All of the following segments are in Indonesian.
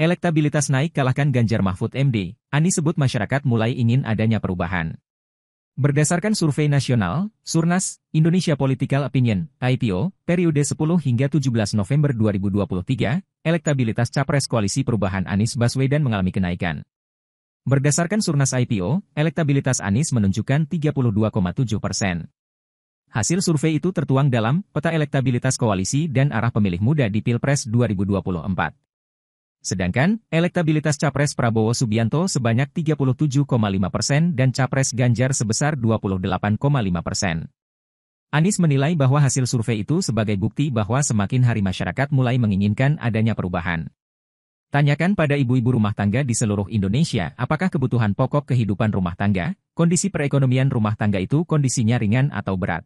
Elektabilitas naik kalahkan Ganjar Mahfud MD, Ani sebut masyarakat mulai ingin adanya perubahan. Berdasarkan survei nasional, Surnas, Indonesia Political Opinion, IPO, periode 10 hingga 17 November 2023, elektabilitas Capres Koalisi Perubahan Anies Baswedan mengalami kenaikan. Berdasarkan Surnas IPO, elektabilitas Anies menunjukkan 32,7 persen. Hasil survei itu tertuang dalam Peta Elektabilitas Koalisi dan Arah Pemilih Muda di Pilpres 2024. Sedangkan, elektabilitas Capres Prabowo Subianto sebanyak 37,5 persen dan Capres Ganjar sebesar 28,5 persen. Anies menilai bahwa hasil survei itu sebagai bukti bahwa semakin hari masyarakat mulai menginginkan adanya perubahan. Tanyakan pada ibu-ibu rumah tangga di seluruh Indonesia apakah kebutuhan pokok kehidupan rumah tangga, kondisi perekonomian rumah tangga itu kondisinya ringan atau berat.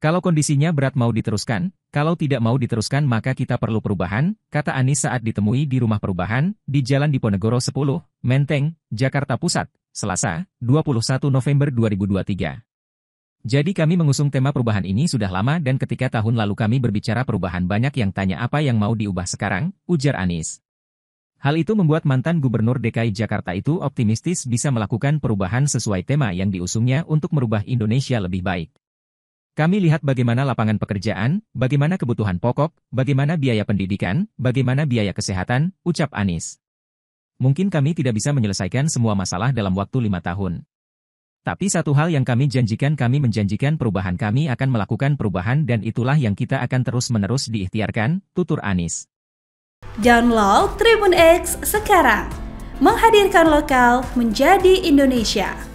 Kalau kondisinya berat mau diteruskan, kalau tidak mau diteruskan maka kita perlu perubahan, kata Anies saat ditemui di rumah perubahan, di Jalan Diponegoro 10, Menteng, Jakarta Pusat, Selasa, 21 November 2023. Jadi kami mengusung tema perubahan ini sudah lama dan ketika tahun lalu kami berbicara perubahan banyak yang tanya apa yang mau diubah sekarang, ujar Anies. Hal itu membuat mantan Gubernur DKI Jakarta itu optimistis bisa melakukan perubahan sesuai tema yang diusungnya untuk merubah Indonesia lebih baik. Kami lihat bagaimana lapangan pekerjaan, bagaimana kebutuhan pokok, bagaimana biaya pendidikan, bagaimana biaya kesehatan, ucap Anies. Mungkin kami tidak bisa menyelesaikan semua masalah dalam waktu lima tahun. Tapi satu hal yang kami janjikan kami menjanjikan perubahan kami akan melakukan perubahan dan itulah yang kita akan terus-menerus diikhtiarkan, tutur Anies. Download Tribun X sekarang. Menghadirkan lokal menjadi Indonesia.